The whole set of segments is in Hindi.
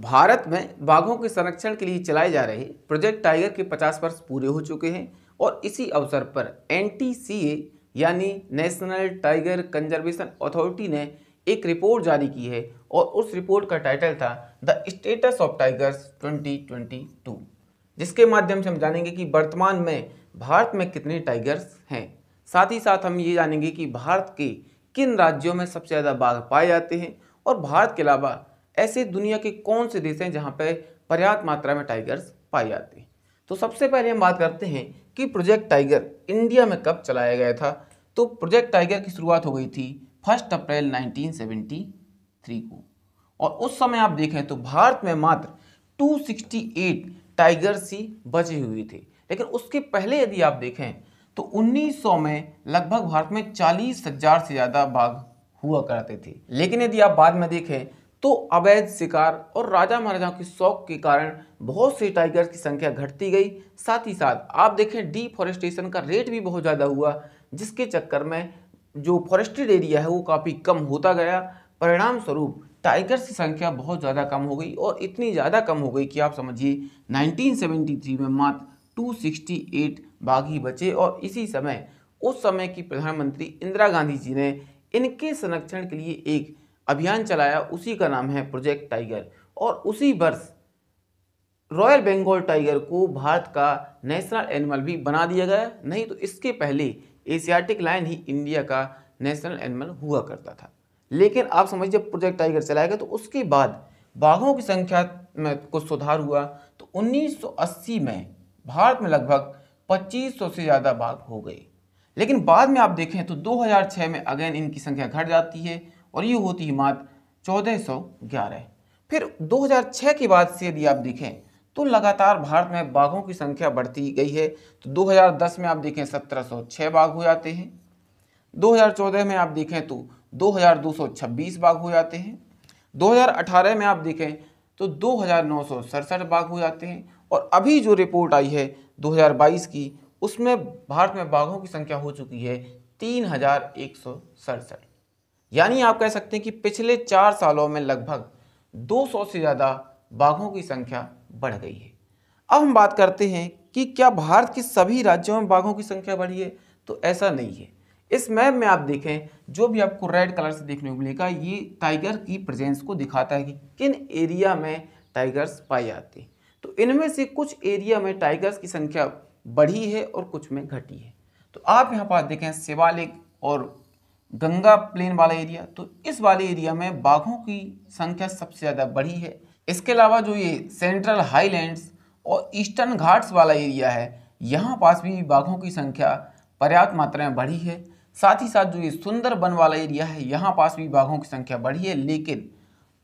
भारत में बाघों के संरक्षण के लिए चलाए जा रहे प्रोजेक्ट टाइगर के 50 वर्ष पूरे हो चुके हैं और इसी अवसर पर एन यानी नेशनल टाइगर कंजर्वेशन अथॉरिटी ने एक रिपोर्ट जारी की है और उस रिपोर्ट का टाइटल था द स्टेटस ऑफ टाइगर्स 2022 जिसके माध्यम से हम जानेंगे कि वर्तमान में भारत में कितने टाइगर्स हैं साथ ही साथ हम ये जानेंगे कि भारत के किन राज्यों में सबसे ज़्यादा बाघ पाए जाते हैं और भारत के अलावा ऐसे दुनिया के कौन से देश हैं जहाँ पर पर्याप्त मात्रा में टाइगर्स पाए जाते हैं तो सबसे पहले हम बात करते हैं कि प्रोजेक्ट टाइगर इंडिया में कब चलाया गया था तो प्रोजेक्ट टाइगर की शुरुआत हो गई थी फर्स्ट अप्रैल 1973 को और उस समय आप देखें तो भारत में मात्र 268 टाइगर्स ही बचे हुए थे लेकिन उसके पहले यदि आप देखें तो 1900 में लगभग भारत में चालीस हजार से ज़्यादा बाघ हुआ करते थे लेकिन यदि आप बाद में देखें तो अवैध शिकार और राजा महाराजाओं के शौक के कारण बहुत से टाइगर्स की संख्या घटती गई साथ ही साथ आप देखें डिफॉरेस्टेशन का रेट भी बहुत ज़्यादा हुआ जिसके चक्कर में जो फॉरेस्टेड एरिया है वो काफ़ी कम होता गया परिणाम स्वरूप टाइगर्स की संख्या बहुत ज़्यादा कम हो गई और इतनी ज़्यादा कम हो गई कि आप समझिए 1973 में मात्र 268 बाघी बचे और इसी समय उस समय की प्रधानमंत्री इंदिरा गांधी जी ने इनके संरक्षण के लिए एक अभियान चलाया उसी का नाम है प्रोजेक्ट टाइगर और उसी वर्ष रॉयल बंगाल टाइगर को भारत का नेशनल एनिमल भी बना दिया गया नहीं तो इसके पहले एशियाटिक लाइन ही इंडिया का नेशनल एनिमल हुआ करता था लेकिन आप समझिए प्रोजेक्ट टाइगर चलाया गया तो उसके बाद बाघों की संख्या में कुछ सुधार हुआ तो 1980 में भारत में लगभग 2500 से ज़्यादा बाघ हो गए लेकिन बाद में आप देखें तो 2006 में अगेन इनकी संख्या घट जाती है और ये होती है मात्र चौदह सौ ग्यारह फिर 2006 के बाद से यदि आप देखें तो लगातार भारत में बाघों की संख्या बढ़ती गई है तो 2010 में आप देखें 1706 बाघ हो जाते हैं 2014 में आप देखें तो 2226 बाघ हो जाते हैं 2018 में आप देखें तो दो बाघ हो जाते हैं और अभी जो रिपोर्ट आई है 2022 की उसमें भारत में बाघों की संख्या हो चुकी है तीन हज़ार एक सौ सड़सठ यानी आप कह सकते हैं कि पिछले चार सालों में लगभग 200 से ज़्यादा बाघों की संख्या बढ़ गई है अब हम बात करते हैं कि क्या भारत के सभी राज्यों में बाघों की संख्या बढ़ी है तो ऐसा नहीं है इस मैप में आप देखें जो भी आपको रेड कलर से देखने को मिलेगा ये टाइगर की प्रेजेंस को दिखाता है कि किन एरिया में टाइगर्स पाए जाते हैं तो इनमें से कुछ एरिया में टाइगर्स की संख्या बढ़ी है और कुछ में घटी है तो आप यहाँ पास देखें शिवालिक और गंगा प्लेन वाला एरिया तो इस वाले एरिया में बाघों की संख्या सबसे ज़्यादा बढ़ी है इसके अलावा जो ये सेंट्रल हाईलैंड्स और ईस्टर्न घाट्स वाला एरिया है यहाँ पास भी बाघों की संख्या पर्याप्त मात्रा में बढ़ी है साथ ही साथ जो ये सुंदर वन वाला एरिया है यहाँ पास भी बाघों की संख्या बढ़ी है लेकिन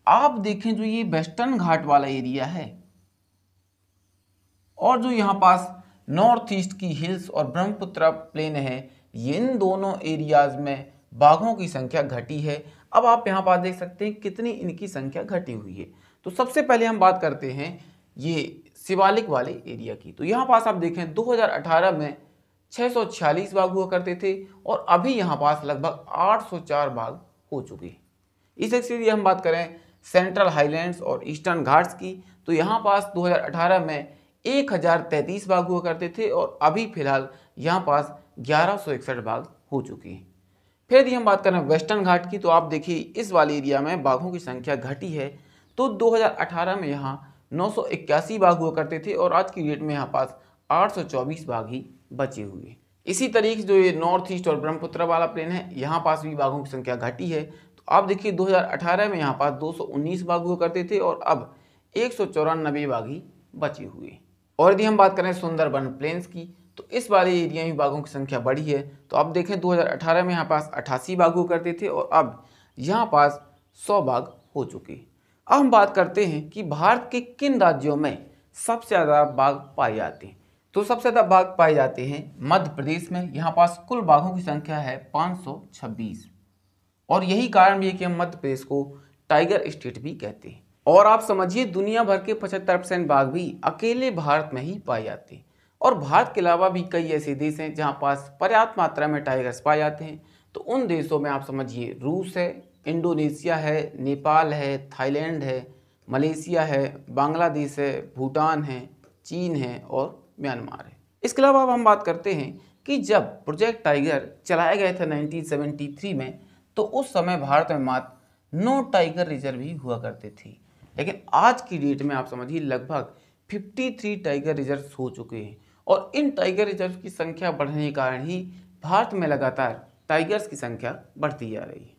आप देखें जो ये वेस्टर्न घाट वाला एरिया है और जो यहाँ पास नॉर्थ ईस्ट की हिल्स और ब्रह्मपुत्र प्लेन है इन दोनों एरियाज़ में बाघों की संख्या घटी है अब आप यहाँ पास देख सकते हैं कितनी इनकी संख्या घटी हुई है तो सबसे पहले हम बात करते हैं ये शिवालिक वाले एरिया की तो यहाँ पास आप देखें 2018 में 646 बाघ हुआ करते थे और अभी यहाँ पास लगभग 804 बाघ हो चुके हैं इस एक्सपीरिए हम बात करें सेंट्रल हाईलैंड्स और ईस्टर्न घाट्स की तो यहाँ पास 2018 में 1033 बाघ हुआ करते थे और अभी फिलहाल यहाँ पास ग्यारह बाघ हो चुके हैं फिर यदि हम बात करें वेस्टर्न घाट की तो आप देखिए इस वाले एरिया में बाघों की संख्या घटी है तो 2018 में यहाँ नौ बाघ हुआ करते थे और आज की डेट में यहाँ पास 824 बाघ ही बचे हुए इसी तरीके से जो ये नॉर्थ ईस्ट और ब्रह्मपुत्र वाला प्लेन है यहाँ पास भी बाघों की संख्या घटी है तो आप देखिए 2018 में यहाँ पास 219 बाघ हुआ करते थे और अब एक बाघ ही बचे हुए और यदि हम बात करें सुंदरबन प्लेन्स की तो इस वाले एरिया में बाघों की संख्या बढ़ी है तो आप देखें 2018 में यहाँ पास अट्ठासी बाघ हुआ करते थे और अब यहाँ पास सौ बाघ हो चुके अब हम बात करते हैं कि भारत के किन राज्यों में सबसे ज़्यादा बाघ पाए जाते हैं तो सबसे ज़्यादा बाघ पाए जाते हैं मध्य प्रदेश में यहाँ पास कुल बाघों की संख्या है पाँच और यही कारण भी है कि हम मध्य प्रदेश को टाइगर स्टेट भी कहते हैं और आप समझिए दुनिया भर के 75 परसेंट बाघ भी अकेले भारत में ही पाए जाते हैं और भारत के अलावा भी कई ऐसे देश हैं जहाँ पास पर्याप्त मात्रा में टाइगर्स पाए जाते हैं तो उन देशों में आप समझिए रूस है इंडोनेशिया है नेपाल है थाईलैंड है मलेशिया है बांग्लादेश है भूटान है चीन है और म्यांमार है इसके अलावा अब हम बात करते हैं कि जब प्रोजेक्ट टाइगर चलाया गया था 1973 में तो उस समय भारत में मात्र नौ टाइगर रिजर्व ही हुआ करते थे लेकिन आज की डेट में आप समझिए लगभग 53 टाइगर रिजर्व हो चुके हैं और इन टाइगर रिजर्व की संख्या बढ़ने के कारण ही भारत में लगातार टाइगर्स की संख्या बढ़ती जा रही है